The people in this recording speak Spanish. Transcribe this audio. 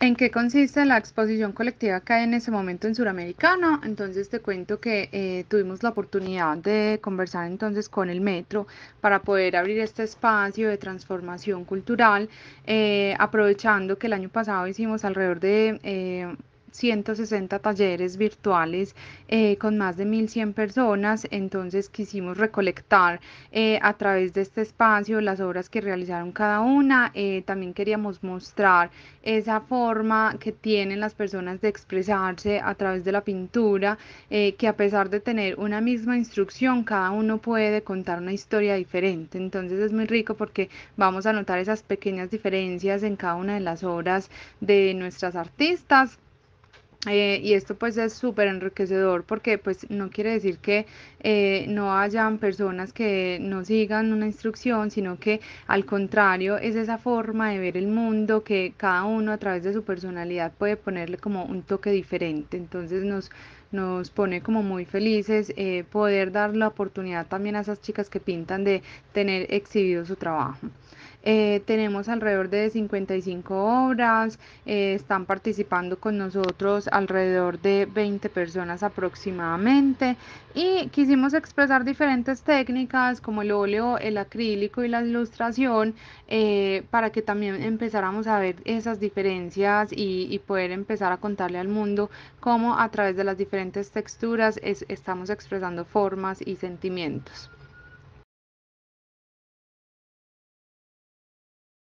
¿En qué consiste la exposición colectiva que hay en ese momento en Suramericana? Entonces te cuento que eh, tuvimos la oportunidad de conversar entonces con el Metro para poder abrir este espacio de transformación cultural, eh, aprovechando que el año pasado hicimos alrededor de... Eh, 160 talleres virtuales eh, con más de 1.100 personas. Entonces quisimos recolectar eh, a través de este espacio las obras que realizaron cada una. Eh, también queríamos mostrar esa forma que tienen las personas de expresarse a través de la pintura, que a pesar de tener una misma instrucción, cada uno puede contar una historia diferente. Entonces es muy rico porque vamos a notar esas pequeñas diferencias en cada una de las obras de nuestras artistas eh, y esto pues es súper enriquecedor porque pues no quiere decir que eh, no hayan personas que no sigan una instrucción, sino que al contrario es esa forma de ver el mundo que cada uno a través de su personalidad puede ponerle como un toque diferente. Entonces nos, nos pone como muy felices eh, poder dar la oportunidad también a esas chicas que pintan de tener exhibido su trabajo. Eh, tenemos alrededor de 55 obras, eh, están participando con nosotros alrededor de 20 personas aproximadamente y quisimos expresar diferentes técnicas como el óleo, el acrílico y la ilustración eh, para que también empezáramos a ver esas diferencias y, poder empezar a contarle al mundo cómo a través de las diferentes texturas estamos expresando formas y sentimientos.